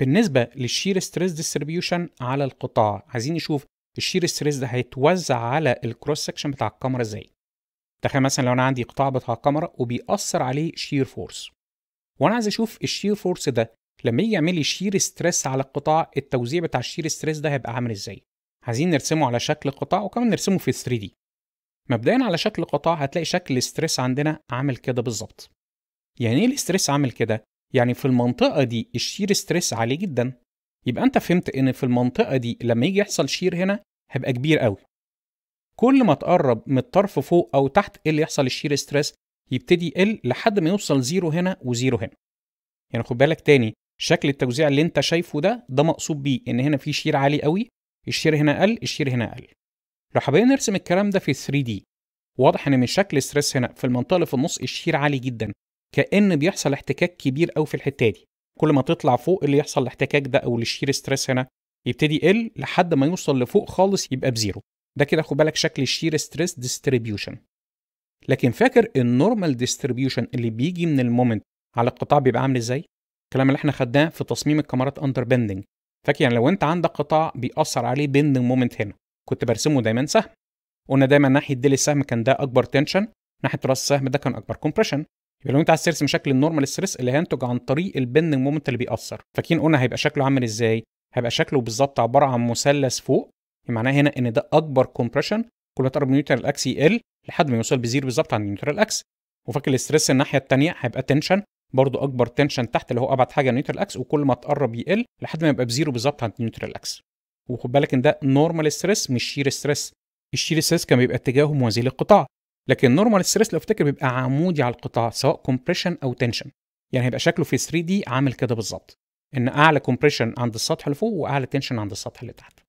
بالنسبه للشير ستريس ديستريبيوشن على القطاع عايزين نشوف الشير ستريس ده هيتوزع على الكروس سكشن بتاع الكاميرا ازاي تخيل مثلا لو انا عندي قطاع بتاع الكاميرا وبيأثر عليه شير فورس وانا عايز اشوف الشير فورس ده لما يجي يعمل لي شير ستريس على القطاع التوزيع بتاع الشير ستريس ده هيبقى عامل ازاي عايزين نرسمه على شكل قطاع وكمان نرسمه في 3 دي مبدئيا على شكل قطاع هتلاقي شكل الستريس عندنا عامل كده بالظبط يعني ايه الاستريس عامل كده يعني في المنطقة دي الشير ستريس عالي جدا يبقى أنت فهمت إن في المنطقة دي لما يجي يحصل شير هنا هيبقى كبير قوي كل ما تقرب من الطرف فوق أو تحت إيه اللي يحصل الشير ستريس يبتدي يقل لحد ما يوصل زيرو هنا وزيرو هنا يعني خد بالك تاني شكل التوزيع اللي انت شايفه ده ده مقصود بيه ان هنا في شير عالي قوي الشير هنا قل الشير هنا قل لو حابين نرسم الكلام ده في 3 دي واضح ان من شكل ستريس هنا في المنطقه اللي في النص الشير عالي جدا كان بيحصل احتكاك كبير قوي في الحته دي كل ما تطلع فوق اللي يحصل الاحتكاك ده او الشير ستريس هنا يبتدي يقل لحد ما يوصل لفوق خالص يبقى بزيرو ده كده خد بالك شكل الشير ستريس ديستريبيوشن لكن فاكر النورمال ديستريبيوشن اللي بيجي من المومنت على القطاع بيبقى عامل ازاي الكلام اللي احنا خدناه في تصميم الكاميرات اندر بندنج فاكر يعني لو انت عندك قطاع بيأثر عليه بندنج مومنت هنا كنت برسمه دايما سهم قلنا دايما ناحيه ديل السهم كان ده اكبر تنشن ناحيه راس السهم ده كان اكبر كومبريشن يبقى لو انت عايز ترسم شكل النورمال ستريس اللي هينتج عن طريق البندنج مومنت اللي بيأثر فكين قلنا هيبقى شكله عامل ازاي هيبقى شكله بالظبط عباره عن مثلث فوق معناه هنا ان ده اكبر كومبريشن كل ما تقرب من نيوترال اكس يقل لحد ما يوصل بزيرو بالظبط عن النيوترال اكس وفاكر الاستريس الناحيه الثانيه هيبقى تنشن برضه اكبر تنشن تحت اللي هو ابعد حاجه النيوترال اكس وكل ما تقرب يقل لحد ما يبقى بزيرو بالظبط عند النيوترال اكس وخد بالك ان ده نورمال ستريس مش شير ستريس الشير ستريس كان بيبقى اتجاهه موازي للقطاع لكن نورمال ستريس لو افتكر بيبقى عمودي على القطاع سواء كومبريشن او تنشن يعني هيبقى شكله في 3 دي عامل كده بالظبط ان اعلى كومبريشن عند السطح اللي فوق واعلى تنشن عند السطح اللي تحت